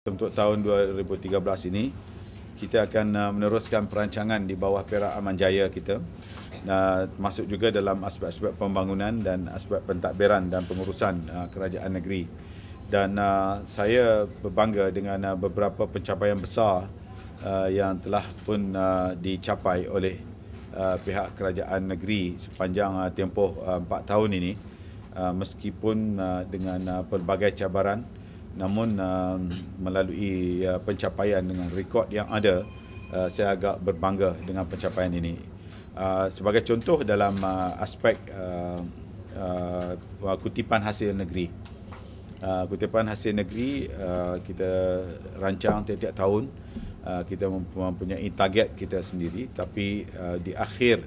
Untuk tahun 2013 ini, kita akan uh, meneruskan perancangan di bawah Perak Aman Jaya kita. Nah, uh, masuk juga dalam aspek-aspek pembangunan dan aspek pentadbiran dan pengurusan uh, kerajaan negeri. Dan saya berbangga dengan beberapa pencapaian besar yang telah pun dicapai oleh pihak kerajaan negeri sepanjang tempoh uh, 4 tahun ini meskipun dengan uh, pelbagai cabaran namun uh, melalui uh, pencapaian dengan rekod yang ada uh, saya agak berbangga dengan pencapaian ini uh, sebagai contoh dalam uh, aspek uh, uh, kutipan hasil negeri uh, kutipan hasil negeri uh, kita rancang tiap-tiap tahun uh, kita mempunyai target kita sendiri tapi uh, di akhir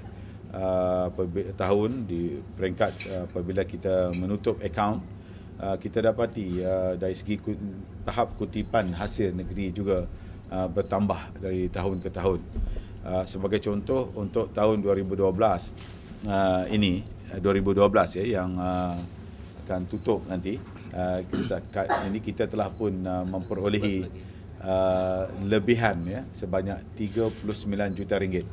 uh, tahun di peringkat uh, apabila kita menutup akaun Ah, kita dapati ah, dari segi tahap kutipan hasil negeri juga ah, bertambah dari tahun ke tahun. Sebagai contoh untuk tahun 2012 ini 2012 ya yang akan tutup nanti ini kita telah pun memperolehi lebihan ya sebanyak 39 juta ringgit.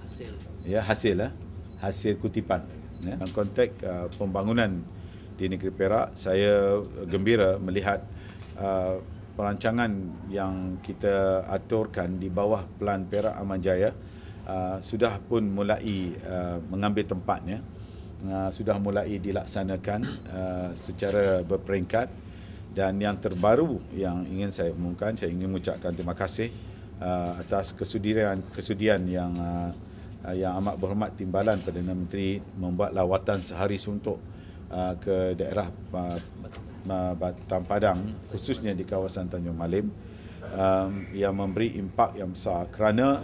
Ya hasil lah hasil kutipan ya, dalam konteks pembangunan di negeri Perak saya gembira melihat uh, perancangan yang kita aturkan di bawah pelan Perak Aman Jaya uh, sudah pun mulai uh, mengambil tempatnya uh, sudah mulai dilaksanakan uh, secara berperingkat dan yang terbaru yang ingin saya umumkan saya ingin mengucapkan terima kasih uh, atas kesudian kesudian yang uh, yang amat berhormat timbalan Perdana Menteri membuat lawatan sehari suntuk Ah, ke daerah ah, ah, Batam Padang khususnya di kawasan Tanjung Malim yang memberi impak yang besar kerana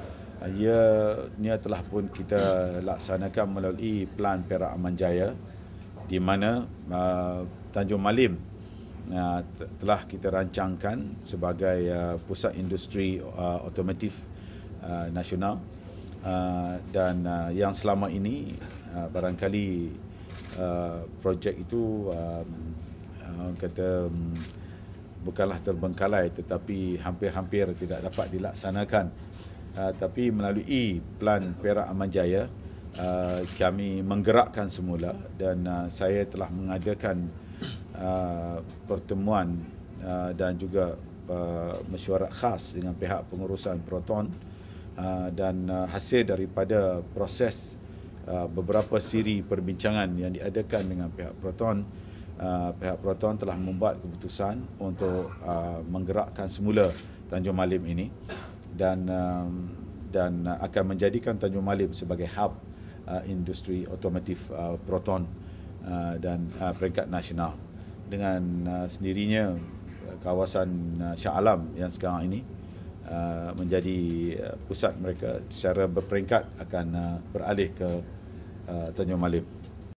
ia ni telah pun kita laksanakan melalui Plan Perak Aman Jaya di mana Tanjung Malim telah kita rancangkan sebagai pusat industri otomotif nasional dan yang selama ini barangkali uh, projek itu um, orang kata um, bukanlah terbengkalai tetapi hampir-hampir tidak dapat dilaksanakan uh, tapi melalui plan Perak Aman Jaya uh, kami menggerakkan semula dan uh, saya telah mengadakan uh, pertemuan uh, dan juga uh, mesyuarat khas dengan pihak pengurusan Proton uh, dan uh, hasil daripada proses Uh, beberapa siri perbincangan yang diadakan dengan pihak Proton uh, pihak Proton telah membuat keputusan untuk uh, menggerakkan semula Tanjung Malim ini dan um, dan akan menjadikan Tanjung Malim sebagai hub industri otomotif Proton dan peringkat nasional dengan sendirinya kawasan Shah Alam yang sekarang ini Uh, menjadi uh, pusat mereka secara berperingkat akan uh, beralih ke Tanjung Malim.